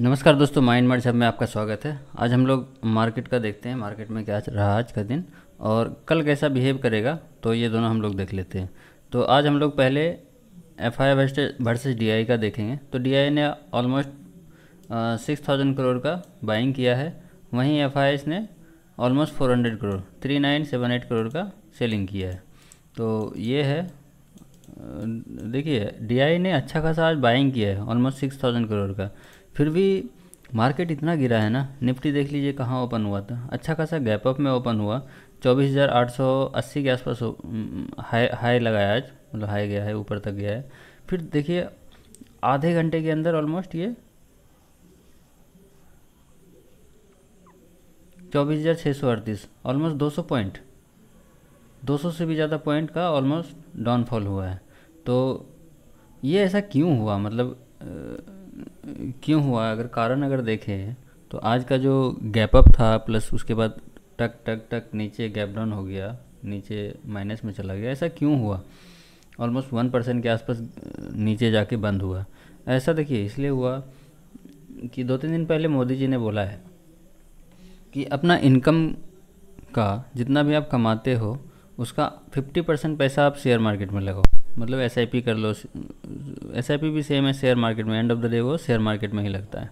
नमस्कार दोस्तों mind mind सब में आपका स्वागत है आज हम लोग मार्केट का देखते हैं मार्केट में क्या रहा आज का दिन और कल कैसा बिहेव करेगा तो ये दोनों हम लोग देख लेते हैं तो आज हम लोग पहले एफ आई वर्सेज डी का देखेंगे तो डी ने ऑलमोस्ट सिक्स थाउजेंड करोड़ का बाइंग किया है वहीं एफ ने almost four hundred crore three nine seven eight crore का सेलिंग किया है तो ये है देखिए डी ने अच्छा खासा आज बाइंग किया है ऑलमोस्ट सिक्स थाउजेंड करोड़ का फिर भी मार्केट इतना गिरा है ना निफ्टी देख लीजिए कहाँ ओपन हुआ था अच्छा खासा गैप अप में ओपन हुआ 24,880 के आसपास हाई हाई लगाया आज मतलब हाई गया है ऊपर तक गया है फिर देखिए आधे घंटे के अंदर ऑलमोस्ट ये चौबीस हज़ार छः सौ अड़तीस ऑलमोस्ट दो सौ पॉइंट दो सौ से भी ज़्यादा पॉइंट का ऑलमोस्ट डाउनफॉल हुआ है तो ये ऐसा क्यों हुआ मतलब क्यों हुआ अगर कारण अगर देखें तो आज का जो गैप अप था प्लस उसके बाद टक टक टक नीचे गैप डाउन हो गया नीचे माइनस में चला गया ऐसा क्यों हुआ ऑलमोस्ट वन परसेंट के आसपास नीचे जाके बंद हुआ ऐसा देखिए इसलिए हुआ कि दो तीन दिन पहले मोदी जी ने बोला है कि अपना इनकम का जितना भी आप कमाते हो उसका फिफ्टी परसेंट पैसा आप शेयर मार्केट में लगाओ मतलब एस कर लो एस भी सेम है शेयर मार्केट में एंड ऑफ द डे वो शेयर मार्केट में ही लगता है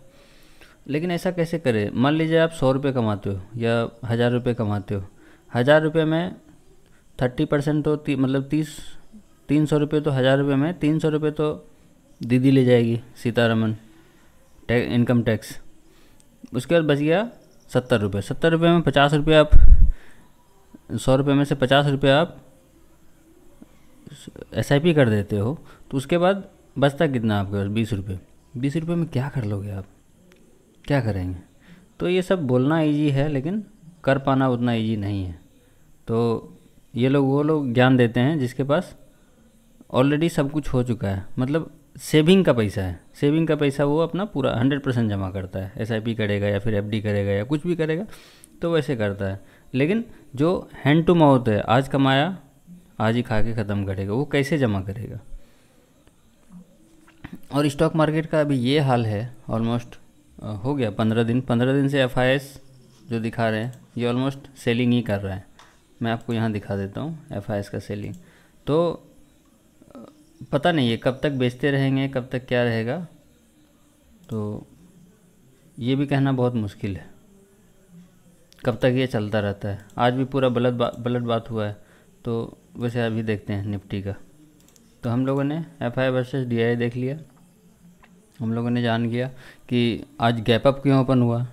लेकिन ऐसा कैसे करें मान लीजिए आप सौ रुपये कमाते हो या हज़ार रुपये कमाते हो हज़ार रुपये में थर्टी परसेंट तो ती, मतलब तीस तीन सौ रुपये तो हज़ार रुपये में तीन सौ रुपये तो दीदी ले जाएगी सीतारमन टै, इनकम टैक्स उसके बाद बच गया सत्तर रुपये सत्तर रुपये में पचास रुपये आप सौ रुपये में से पचास रुपये आप एस आई पी कर देते हो तो उसके बाद बचता कितना आपके पास बीस रुपये बीस रुपये में क्या कर लोगे आप क्या करेंगे तो ये सब बोलना ईजी है लेकिन कर पाना उतना ईजी नहीं है तो ये लोग वो लोग ज्ञान देते हैं जिसके पास ऑलरेडी सब कुछ हो चुका है मतलब सेविंग का पैसा है सेविंग का पैसा वो अपना पूरा हंड्रेड परसेंट जमा करता है एस करेगा या फिर एफ करेगा या कुछ भी करेगा तो वैसे करता है लेकिन जो हैंड टू माउथ है आज कमाया आज ही खा के ख़त्म करेगा वो कैसे जमा करेगा और स्टॉक मार्केट का अभी ये हाल है ऑलमोस्ट हो गया पंद्रह दिन पंद्रह दिन से एफ जो दिखा रहे हैं ये ऑलमोस्ट सेलिंग ही कर रहा है मैं आपको यहाँ दिखा देता हूँ एफ का सेलिंग तो पता नहीं है कब तक बेचते रहेंगे कब तक क्या रहेगा तो ये भी कहना बहुत मुश्किल है कब तक ये चलता रहता है आज भी पूरा गलत बा, गलत बात हुआ है तो वैसे अभी देखते हैं निफ्टी का तो हम लोगों ने F I versus D I देख लिया हम लोगों ने जान किया कि आज गैप अप क्यों ओपन हुआ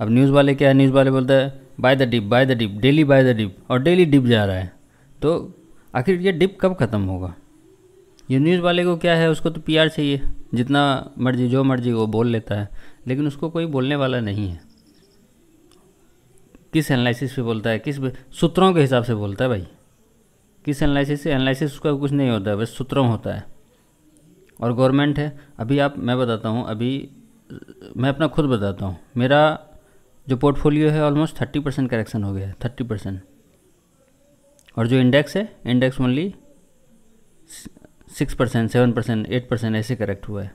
अब न्यूज़ वाले क्या है न्यूज़ वाले बोलते हैं buy the dip buy the dip daily buy the dip और डेली डिप जा रहा है तो आखिर ये डिप कब ख़त्म होगा ये न्यूज़ वाले को क्या है उसको तो आर चाहिए जितना मर्जी जो मर्जी वो बोल लेता है लेकिन उसको कोई बोलने वाला नहीं है किस एनालिसिस पे बोलता है किस सूत्रों के हिसाब से बोलता है भाई किस एनालिसिस से एनालिसिस उसका कुछ नहीं होता है बस सूत्रों होता है और गवर्नमेंट है अभी आप मैं बताता हूँ अभी मैं अपना खुद बताता हूँ मेरा जो पोर्टफोलियो है ऑलमोस्ट थर्टी परसेंट करेक्शन हो गया है थर्टी परसेंट और जो इंडेक्स है index only six percent seven percent eight percent ऐसे करेक्ट हुआ है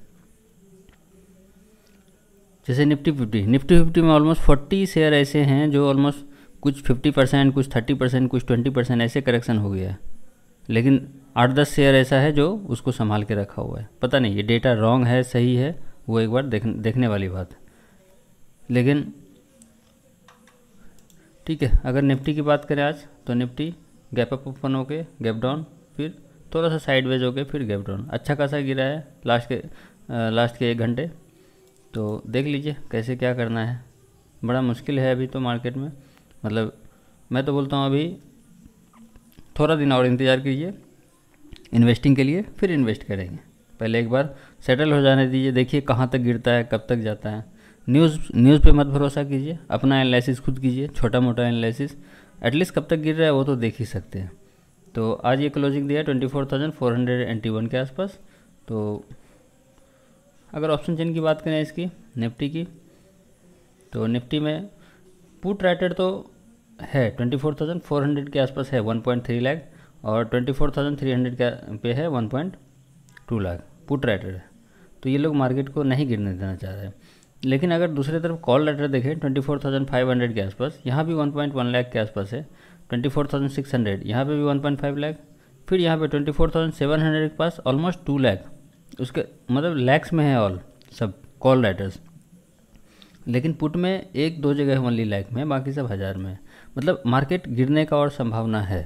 जैसे निफ्टी फिफ्टी निफ्टी फिफ्टी में ऑलमोस्ट फोर्टी शेयर ऐसे हैं जो ऑलमोस्ट कुछ फिफ्टी परसेंट कुछ थर्टी परसेंट कुछ ट्वेंटी परसेंट ऐसे करेक्शन हो गया है लेकिन आठ दस शेयर ऐसा है जो उसको संभाल के रखा हुआ है पता नहीं ये डेटा रॉन्ग है सही है वो एक बार देख देखने वाली बात लेकिन ठीक है अगर निफ्टी की बात करें आज तो निफ्टी गैप अप ओपन होके गैप डाउन फिर थोड़ा सा साइड वेज होके फिर गैप डाउन अच्छा खासा गिरा है लास्ट के आ, लास्ट के एक घंटे तो देख लीजिए कैसे क्या करना है बड़ा मुश्किल है अभी तो मार्केट में मतलब मैं तो बोलता हूँ अभी थोड़ा दिन और इंतज़ार कीजिए इन्वेस्टिंग के लिए फिर इन्वेस्ट करेंगे पहले एक बार सेटल हो जाने दीजिए देखिए कहाँ तक गिरता है कब तक जाता है न्यूज़ न्यूज़ पे मत भरोसा कीजिए अपना एनालिसिस खुद कीजिए छोटा मोटा एनालिसिस एटलीस्ट कब तक गिर रहा है वो तो देख ही सकते हैं तो आज ये क्लोजिंग दिया twenty four thousand four hundred eighty one के आसपास तो अगर ऑप्शन चेन की बात करें इसकी निफ्टी की तो निफ्टी में पुट राइटेड तो है twenty four thousand four hundred के आसपास है वन पॉइंट थ्री लाख और twenty four thousand three hundred का पे है one point two lakh put writer है तो ये लोग मार्केट को नहीं गिरने देना चाह रहे हैं लेकिन अगर दूसरे तरफ कॉल लेटर देखें twenty four thousand five hundred के आसपास यहाँ भी वन पॉइंट वन लाख के आसपास है twenty four thousand six hundred यहाँ पर भी वन पॉइंट फाइव लैख फिर यहाँ पर twenty four thousand seven hundred के पास ऑलमोस्ट टू लाख उसके मतलब लैक्स में है ऑल सब कॉल राइटर्स लेकिन पुट में एक दो जगह है ओनली लैख में बाकी सब हज़ार में मतलब मार्केट गिरने का और संभावना है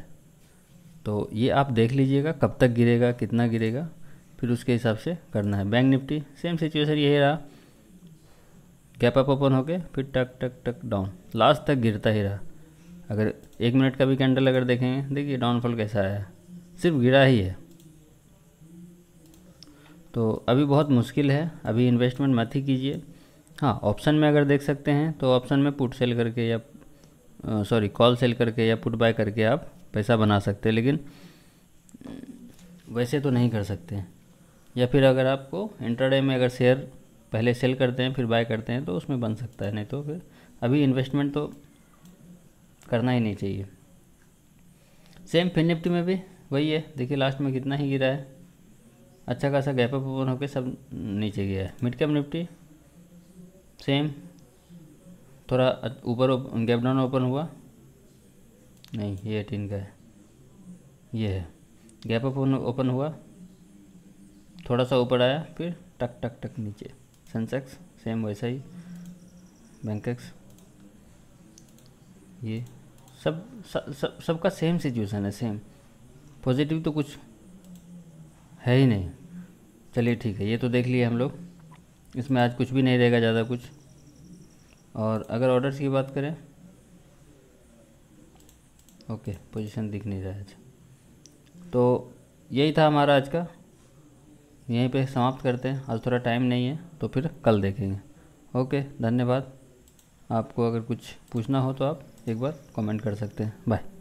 तो ये आप देख लीजिएगा कब तक गिरेगा कितना गिरेगा फिर उसके हिसाब से करना है बैंक निफ्टी सेम सिचुएशन यही रहा गैप अप ओपन होके फिर टक टक टक डाउन लास्ट तक गिरता ही रहा अगर एक मिनट का भी कैंडल अगर देखेंगे देखिए डाउनफॉल कैसा आया सिर्फ गिरा ही है तो अभी बहुत मुश्किल है अभी इन्वेस्टमेंट मत ही कीजिए हाँ ऑप्शन में अगर देख सकते हैं तो ऑप्शन में पुट सेल करके या सॉरी कॉल सेल करके या पुट बाय करके आप पैसा बना सकते हैं लेकिन वैसे तो नहीं कर सकते या फिर अगर आपको इंटरडे में अगर शेयर पहले सेल करते हैं फिर बाय करते हैं तो उसमें बन सकता है नहीं तो फिर अभी इन्वेस्टमेंट तो करना ही नहीं चाहिए सेम फिन निफ्टी में भी वही है देखिए लास्ट में कितना ही गिरा है अच्छा खासा गैप अप ओपन होकर सब नीचे गया है मिड कैप निफ्टी सेम थोड़ा ऊपर गैप डाउन ओपन हुआ नहीं ये एटीन का है ये है गैप ओपन ओपन हुआ थोड़ा सा ऊपर आया फिर टक टक टक नीचे सेंसेक्स सेम वैसा ही बैंकक्स ये सब सब सबका सेम सिचुएशन है सेम पॉजिटिव तो कुछ है ही नहीं चलिए ठीक है ये तो देख लिए हम लोग इसमें आज कुछ भी नहीं रहेगा ज़्यादा कुछ और अगर ऑर्डर्स की बात करें ओके पोजीशन दिख नहीं रहा है अच्छा तो यही था हमारा आज का यहीं पे समाप्त करते हैं आज थोड़ा टाइम नहीं है तो फिर कल देखेंगे ओके धन्यवाद आपको अगर कुछ पूछना हो तो आप एक बार कमेंट कर सकते हैं बाय